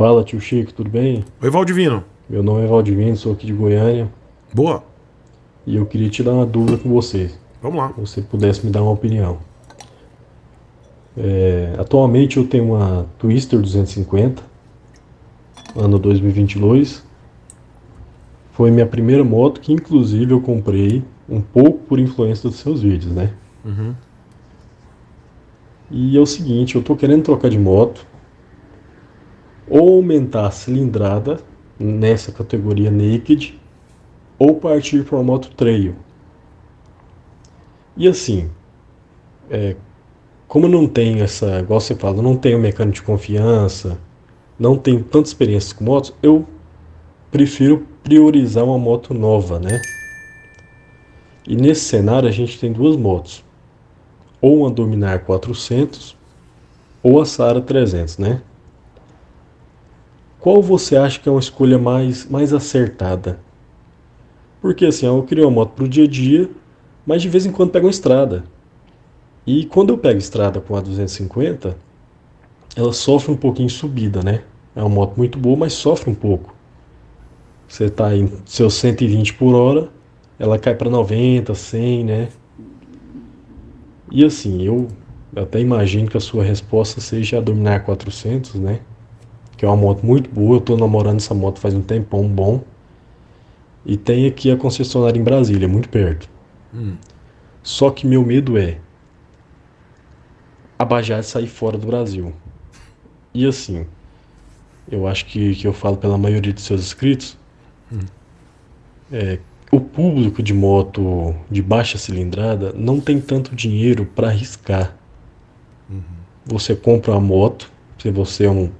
Fala, tio Chico, tudo bem? Oi, Valdivino. Meu nome é Valdivino, sou aqui de Goiânia. Boa. E eu queria te dar uma dúvida com você. Vamos lá. Se você pudesse me dar uma opinião. É, atualmente eu tenho uma Twister 250, ano 2022. Foi minha primeira moto que, inclusive, eu comprei um pouco por influência dos seus vídeos, né? Uhum. E é o seguinte, eu tô querendo trocar de moto ou aumentar a cilindrada nessa categoria naked ou partir para uma moto trail. E assim, é, como eu não tenho essa, igual você fala, não tenho mecânico de confiança, não tenho tanta experiência com motos, eu prefiro priorizar uma moto nova, né? E nesse cenário a gente tem duas motos, ou uma Dominar 400 ou a Sara 300, né? qual você acha que é uma escolha mais, mais acertada? Porque assim, eu queria uma moto para o dia a dia, mas de vez em quando pego uma estrada. E quando eu pego estrada com a 250, ela sofre um pouquinho de subida, né? É uma moto muito boa, mas sofre um pouco. Você está em seus 120 por hora, ela cai para 90, 100, né? E assim, eu até imagino que a sua resposta seja a dominar 400, né? que é uma moto muito boa. Eu tô namorando essa moto faz um tempão bom. E tem aqui a concessionária em Brasília, muito perto. Hum. Só que meu medo é a Bajaj sair fora do Brasil. E assim, eu acho que, que eu falo pela maioria dos seus inscritos, hum. é, o público de moto de baixa cilindrada não tem tanto dinheiro para arriscar. Uhum. Você compra uma moto, se você é um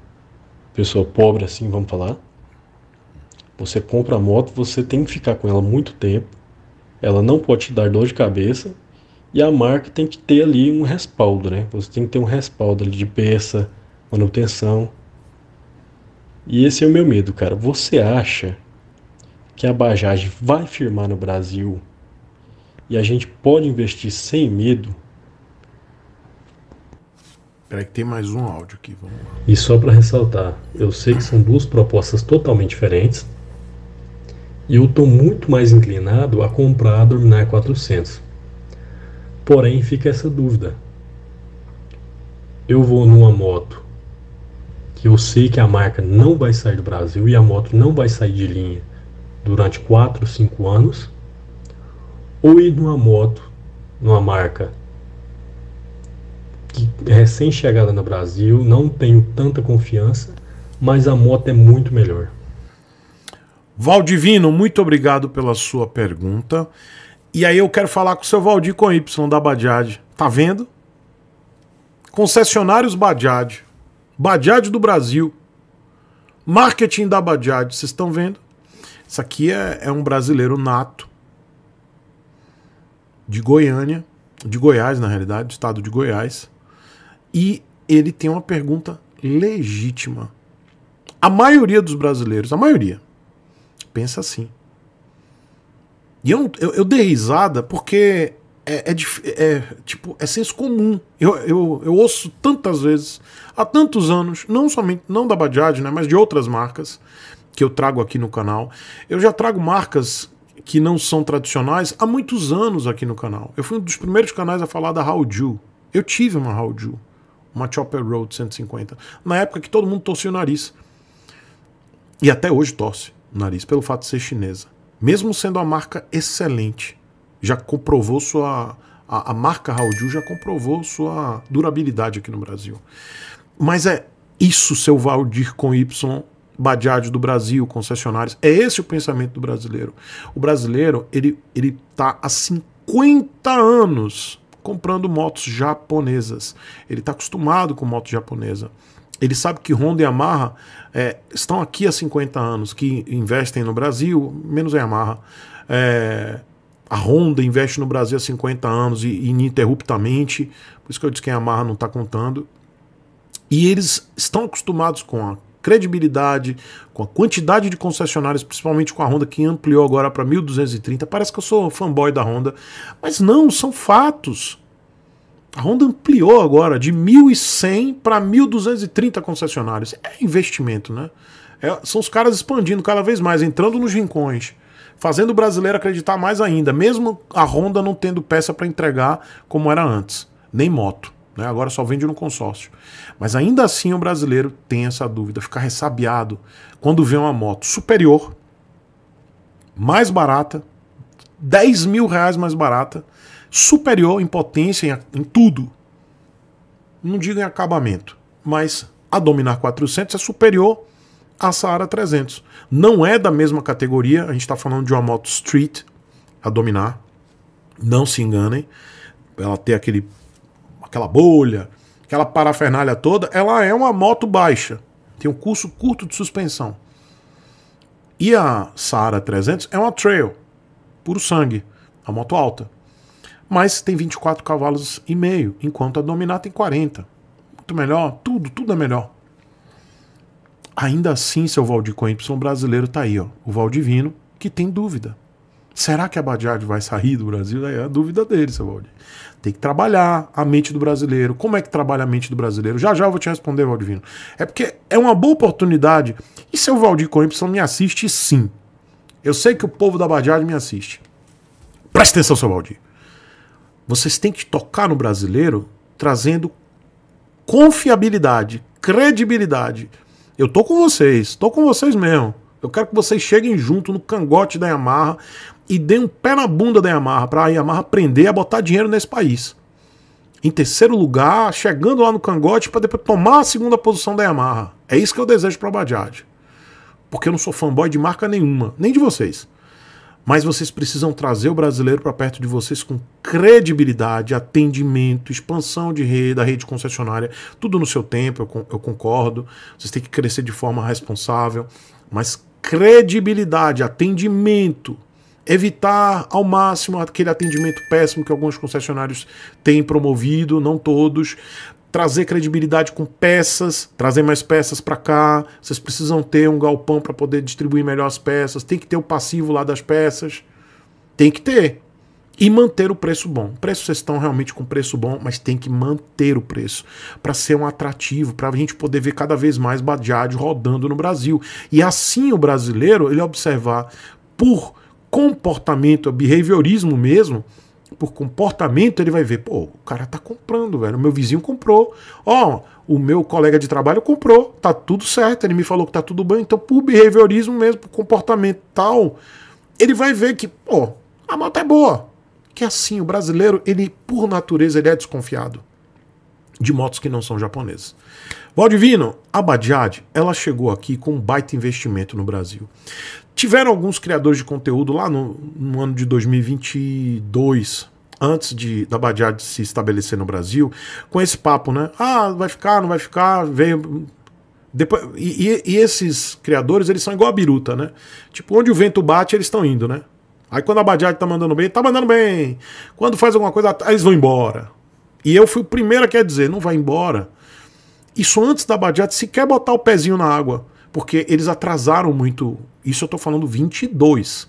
pessoa pobre assim, vamos falar. Você compra a moto, você tem que ficar com ela muito tempo. Ela não pode te dar dor de cabeça. E a marca tem que ter ali um respaldo, né? Você tem que ter um respaldo ali de peça, manutenção. E esse é o meu medo, cara. Você acha que a Bajaj vai firmar no Brasil e a gente pode investir sem medo? Peraí que tem mais um áudio aqui, vamos lá. E só para ressaltar, eu sei que são duas propostas totalmente diferentes. E eu estou muito mais inclinado a comprar a Dominar 400. Porém, fica essa dúvida. Eu vou numa moto que eu sei que a marca não vai sair do Brasil e a moto não vai sair de linha durante 4, 5 anos, ou ir numa moto, numa marca que é recém-chegada no Brasil, não tenho tanta confiança, mas a moto é muito melhor. Valdivino, muito obrigado pela sua pergunta. E aí eu quero falar com o seu Valdir com Y da Badiad. Tá vendo? Concessionários Badiad. Badiad do Brasil. Marketing da Badiad, vocês estão vendo? Isso aqui é, é um brasileiro nato. De Goiânia. De Goiás, na realidade, do estado de Goiás. E ele tem uma pergunta legítima. A maioria dos brasileiros, a maioria, pensa assim. E eu, eu, eu dei risada porque é, é, é, tipo, é senso comum. Eu, eu, eu ouço tantas vezes, há tantos anos, não somente, não da Bajaj, né, mas de outras marcas que eu trago aqui no canal. Eu já trago marcas que não são tradicionais há muitos anos aqui no canal. Eu fui um dos primeiros canais a falar da Haoju. Eu tive uma Haoju uma Chopper Road 150. Na época que todo mundo torcia o nariz. E até hoje torce o nariz, pelo fato de ser chinesa. Mesmo sendo a marca excelente, já comprovou sua. A, a marca Haoju já comprovou sua durabilidade aqui no Brasil. Mas é isso, seu Valdir com Y, Badiade do Brasil, concessionários. É esse o pensamento do brasileiro. O brasileiro, ele, ele tá há 50 anos comprando motos japonesas. Ele está acostumado com moto japonesa. Ele sabe que Honda e Yamaha é, estão aqui há 50 anos, que investem no Brasil, menos a Yamaha. É, a Honda investe no Brasil há 50 anos e, ininterruptamente, por isso que eu disse que a Yamaha não está contando. E eles estão acostumados com a, credibilidade, com a quantidade de concessionários, principalmente com a Honda, que ampliou agora para 1.230. Parece que eu sou fanboy da Honda, mas não, são fatos. A Honda ampliou agora de 1.100 para 1.230 concessionários. É investimento, né? É, são os caras expandindo cada vez mais, entrando nos rincões, fazendo o brasileiro acreditar mais ainda, mesmo a Honda não tendo peça para entregar como era antes, nem moto. Né? Agora só vende no consórcio. Mas ainda assim o brasileiro tem essa dúvida, fica ressabiado quando vê uma moto superior, mais barata, 10 mil reais mais barata, superior em potência, em, em tudo. Não digo em acabamento, mas a Dominar 400 é superior à Saara 300. Não é da mesma categoria, a gente está falando de uma moto street, a Dominar. Não se enganem, ela tem aquele aquela bolha, aquela parafernália toda, ela é uma moto baixa. Tem um curso curto de suspensão. E a Saara 300 é uma trail, puro sangue, a moto alta. Mas tem 24 cavalos e meio, enquanto a Dominar tem 40. Muito melhor, tudo, tudo é melhor. Ainda assim, seu Valdir com Y brasileiro tá aí, ó, o Valdivino, que tem dúvida. Será que a Badiard vai sair do Brasil? É a dúvida dele, Valdir. Tem que trabalhar a mente do brasileiro. Como é que trabalha a mente do brasileiro? Já já eu vou te responder, Valdivino. É porque é uma boa oportunidade. E seu Valdir com me assiste, sim. Eu sei que o povo da Badiard me assiste. Presta atenção, seu Valdir. Vocês têm que tocar no brasileiro trazendo confiabilidade, credibilidade. Eu tô com vocês, tô com vocês mesmo. Eu quero que vocês cheguem junto no cangote da Yamaha, e dei um pé na bunda da Yamaha para a Yamaha aprender a botar dinheiro nesse país. Em terceiro lugar, chegando lá no cangote para depois tomar a segunda posição da Yamaha. É isso que eu desejo para a Bajaj. Porque eu não sou fanboy de marca nenhuma, nem de vocês. Mas vocês precisam trazer o brasileiro para perto de vocês com credibilidade, atendimento, expansão de rede, da rede concessionária, tudo no seu tempo, eu, eu concordo. Vocês têm que crescer de forma responsável, mas credibilidade, atendimento, evitar ao máximo aquele atendimento péssimo que alguns concessionários têm promovido, não todos. Trazer credibilidade com peças, trazer mais peças para cá. Vocês precisam ter um galpão para poder distribuir melhor as peças. Tem que ter o passivo lá das peças. Tem que ter. E manter o preço bom. Preço vocês estão realmente com preço bom, mas tem que manter o preço para ser um atrativo, para a gente poder ver cada vez mais Bajaj rodando no Brasil. E assim o brasileiro, ele observar por comportamento, é behaviorismo mesmo, por comportamento, ele vai ver, pô, o cara tá comprando, velho. O meu vizinho comprou. Ó, oh, o meu colega de trabalho comprou, tá tudo certo, ele me falou que tá tudo bem. Então, por behaviorismo mesmo, por comportamento tal, ele vai ver que, pô, a moto é boa. Que é assim, o brasileiro, ele, por natureza, ele é desconfiado de motos que não são japonesas. Valdivino, a Bajaj, ela chegou aqui com um baita investimento no Brasil. Tiveram alguns criadores de conteúdo lá no, no ano de 2022, antes de, da Bajaj se estabelecer no Brasil, com esse papo, né? Ah, vai ficar, não vai ficar, veio... Depois, e, e esses criadores, eles são igual a biruta, né? Tipo, onde o vento bate, eles estão indo, né? Aí quando a Bajaj tá mandando bem, tá mandando bem. Quando faz alguma coisa, eles vão embora. E eu fui o primeiro a quer dizer, não vai embora. Isso antes da Badiat sequer botar o pezinho na água, porque eles atrasaram muito. Isso eu tô falando 22.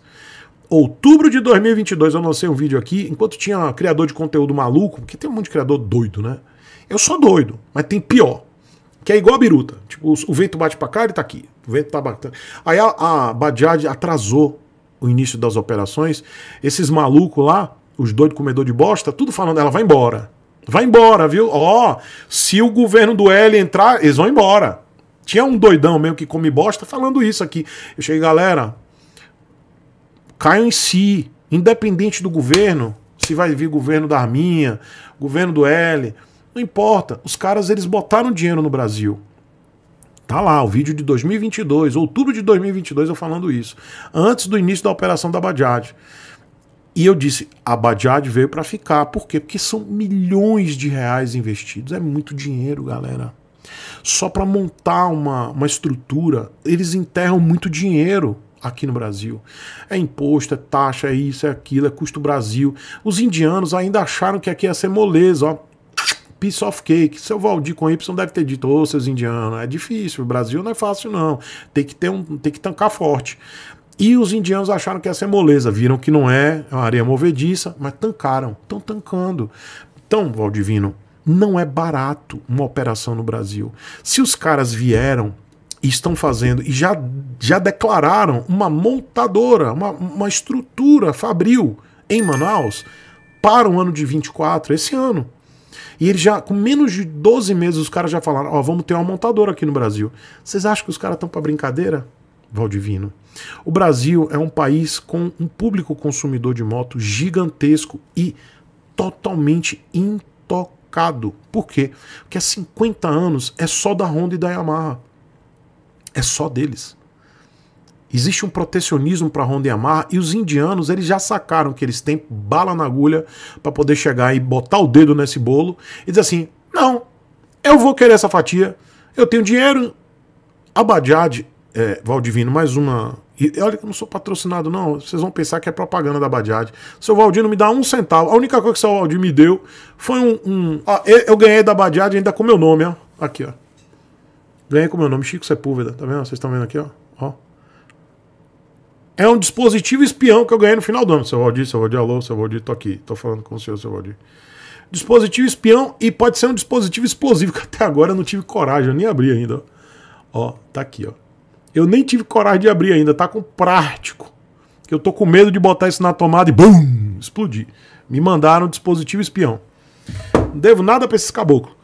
Outubro de 2022 eu lancei um vídeo aqui, enquanto tinha um criador de conteúdo maluco, porque tem um monte de criador doido, né? Eu sou doido, mas tem pior. Que é igual a biruta. Tipo, o vento bate pra cá, ele tá aqui. O vento tá batendo. Aí a, a Badiad atrasou o início das operações. Esses malucos lá, os doidos comedor de bosta, tudo falando, ela vai embora. Vai embora, viu? Ó, oh, se o governo do L entrar, eles vão embora. Tinha um doidão meio que come bosta falando isso aqui. Eu cheguei, galera, caiam em si, independente do governo, se vai vir governo da Arminha, governo do L, não importa. Os caras, eles botaram dinheiro no Brasil. Tá lá, o vídeo de 2022, outubro de 2022 eu falando isso, antes do início da operação da Bajaj. E eu disse, a Bajaj veio para ficar. Por quê? Porque são milhões de reais investidos. É muito dinheiro, galera. Só para montar uma, uma estrutura, eles enterram muito dinheiro aqui no Brasil. É imposto, é taxa, é isso, é aquilo, é custo Brasil. Os indianos ainda acharam que aqui ia ser moleza, ó. Piece of cake. Seu Valdir com Y deve ter dito, ô, oh, seus indianos, é difícil, o Brasil não é fácil, não. Tem que ter um. Tem que tancar forte. E os indianos acharam que essa é moleza, viram que não é, é uma areia movediça, mas tancaram, estão tancando. Então, Valdivino, não é barato uma operação no Brasil. Se os caras vieram e estão fazendo e já, já declararam uma montadora, uma, uma estrutura fabril em Manaus para o ano de 24, esse ano. E eles já, com menos de 12 meses, os caras já falaram: Ó, oh, vamos ter uma montadora aqui no Brasil. Vocês acham que os caras estão para brincadeira? Valdivino. O Brasil é um país com um público consumidor de moto gigantesco e totalmente intocado. Por quê? Porque há 50 anos é só da Honda e da Yamaha. É só deles. Existe um protecionismo para Honda e Yamaha e os indianos eles já sacaram que eles têm bala na agulha para poder chegar e botar o dedo nesse bolo e dizer assim: não, eu vou querer essa fatia, eu tenho dinheiro. A Bajaj é, Valdivino, mais uma. E olha que eu não sou patrocinado, não. Vocês vão pensar que é propaganda da Badiade. Seu Valdir me dá um centavo. A única coisa que seu Valdir me deu foi um. um... Ah, eu ganhei da Badiade ainda com meu nome, ó. Aqui, ó. Ganhei com meu nome, Chico Sepúlveda. Tá vendo? Vocês estão vendo aqui, ó. ó. É um dispositivo espião que eu ganhei no final do ano. Seu Valdir, seu Valdir, alô, seu Valdir, tô aqui. Tô falando com o senhor, seu Valdir. Dispositivo espião e pode ser um dispositivo explosivo, que até agora eu não tive coragem, eu nem abri ainda. Ó, ó tá aqui, ó. Eu nem tive coragem de abrir ainda, tá com prático. Que Eu tô com medo de botar isso na tomada e BUM! Explodir. Me mandaram um dispositivo espião. Não devo nada para esses caboclos.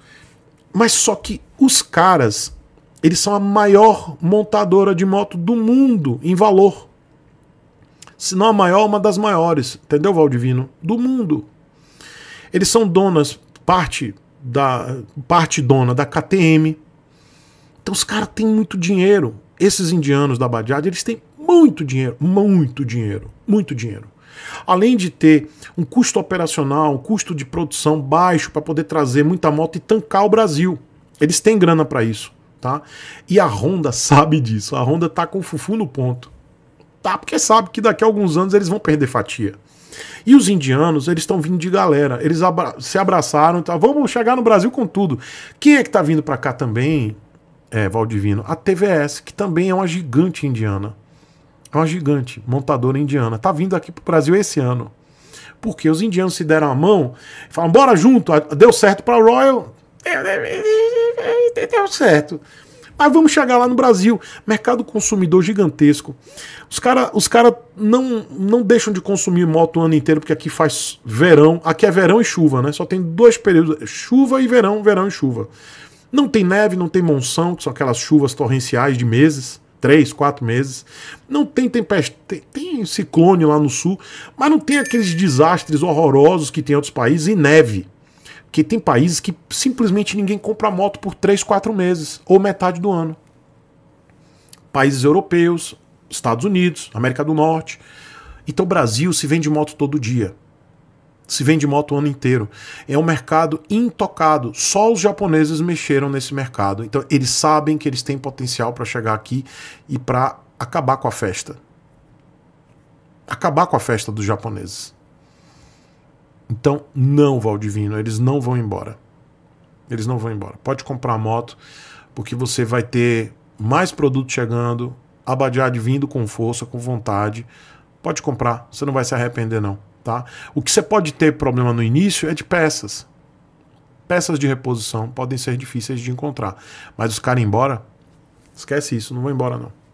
Mas só que os caras, eles são a maior montadora de moto do mundo em valor. Se não a maior, uma das maiores, entendeu, Valdivino? Do mundo. Eles são donas, parte da parte dona da KTM. Então os caras têm muito dinheiro esses indianos da Badiad, eles têm muito dinheiro, muito dinheiro, muito dinheiro. Além de ter um custo operacional, um custo de produção baixo para poder trazer muita moto e tancar o Brasil. Eles têm grana para isso, tá? E a Honda sabe disso. A Honda tá com o fufu no ponto. Tá? Porque sabe que daqui a alguns anos eles vão perder fatia. E os indianos, eles estão vindo de galera. Eles abra se abraçaram, tá? Vamos chegar no Brasil com tudo. Quem é que tá vindo para cá também? é, Valdivino, a TVS, que também é uma gigante indiana. É uma gigante montadora indiana. Tá vindo aqui pro Brasil esse ano. Porque os indianos se deram a mão e falaram: bora junto, ah, deu certo pra Royal. É, é, é, deu certo. Mas vamos chegar lá no Brasil. Mercado consumidor gigantesco. Os caras os cara não, não deixam de consumir moto o ano inteiro, porque aqui faz verão. Aqui é verão e chuva, né? Só tem dois períodos: chuva e verão, verão e chuva. Não tem neve, não tem monção, que são aquelas chuvas torrenciais de meses, três, quatro meses. Não tem tempestade, tem, tem ciclone lá no sul, mas não tem aqueles desastres horrorosos que tem em outros países e neve. Que tem países que simplesmente ninguém compra moto por três, quatro meses ou metade do ano. Países europeus, Estados Unidos, América do Norte. Então o Brasil se vende moto todo dia. Se vende moto o ano inteiro. É um mercado intocado. Só os japoneses mexeram nesse mercado. Então eles sabem que eles têm potencial para chegar aqui e para acabar com a festa. Acabar com a festa dos japoneses. Então não, Valdivino, eles não vão embora. Eles não vão embora. Pode comprar a moto, porque você vai ter mais produto chegando, Abadiad vindo com força, com vontade. Pode comprar, você não vai se arrepender não. Tá? O que você pode ter problema no início é de peças. Peças de reposição podem ser difíceis de encontrar. Mas os caras embora, esquece isso, não vão embora não.